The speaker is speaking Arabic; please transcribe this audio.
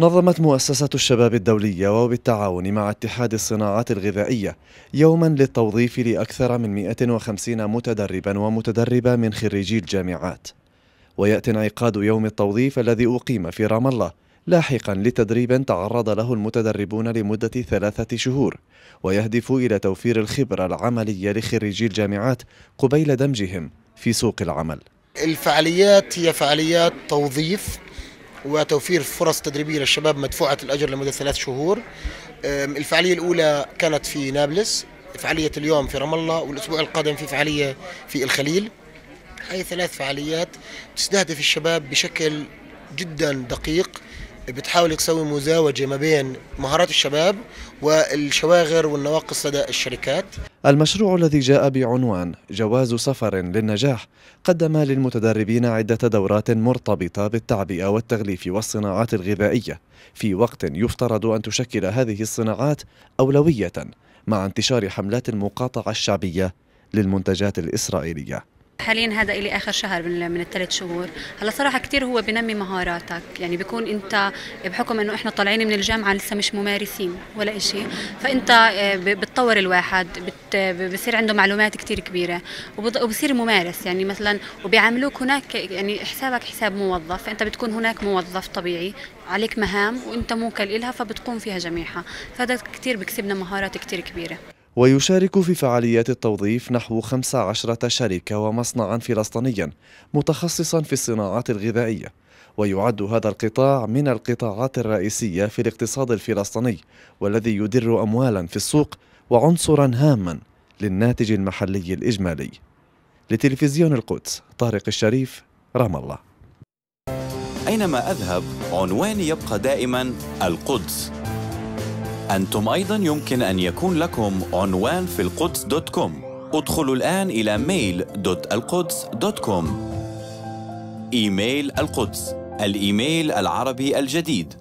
نظمت مؤسسة الشباب الدولية وبالتعاون مع اتحاد الصناعات الغذائية يوما للتوظيف لأكثر من 150 متدربا ومتدربة من خريجي الجامعات ويأتي انعقاد يوم التوظيف الذي أقيم في رام الله لاحقا لتدريب تعرض له المتدربون لمدة ثلاثة شهور ويهدف إلى توفير الخبرة العملية لخريجي الجامعات قبيل دمجهم في سوق العمل الفعاليات هي فعاليات توظيف وتوفير فرص تدريبية للشباب مدفوعة الأجر لمدة ثلاث شهور الفعالية الأولى كانت في نابلس فعالية اليوم في رام الله والأسبوع القادم في فعالية في الخليل هاي ثلاث فعاليات تستهدف الشباب بشكل جدا دقيق بتحاول تسوي مزاوجة ما بين مهارات الشباب والشواغر والنواقص لدى الشركات المشروع الذي جاء بعنوان جواز سفر للنجاح قدم للمتدربين عدة دورات مرتبطة بالتعبئة والتغليف والصناعات الغذائية في وقت يفترض أن تشكل هذه الصناعات أولوية مع انتشار حملات المقاطعة الشعبية للمنتجات الإسرائيلية حاليا هذا إلي آخر شهر من من الثلاث شهور هلا صراحة كثير هو بنمي مهاراتك يعني بيكون أنت بحكم أنه إحنا طالعين من الجامعة لسه مش ممارسين ولا شيء فأنت آه، بتطور الواحد بصير عنده معلومات كثير كبيرة وبصير ممارس يعني مثلا وبيعاملوك هناك يعني حسابك حساب موظف فأنت بتكون هناك موظف طبيعي عليك مهام وأنت موكل إلها فبتقوم فيها جميعها فهذا كثير بكسبنا مهارات كثير كبيرة ويشارك في فعاليات التوظيف نحو 15 شركة ومصنعا فلسطينيا متخصصا في الصناعات الغذائية ويعد هذا القطاع من القطاعات الرئيسية في الاقتصاد الفلسطيني والذي يدر أموالا في السوق وعنصرا هاما للناتج المحلي الإجمالي لتلفزيون القدس طارق الشريف رام الله أينما أذهب عنواني يبقى دائما القدس أنتم أيضا يمكن أن يكون لكم عنوان في القدس دوت كوم ادخلوا الآن إلى ميل دوت القدس دوت كوم إيميل القدس الإيميل العربي الجديد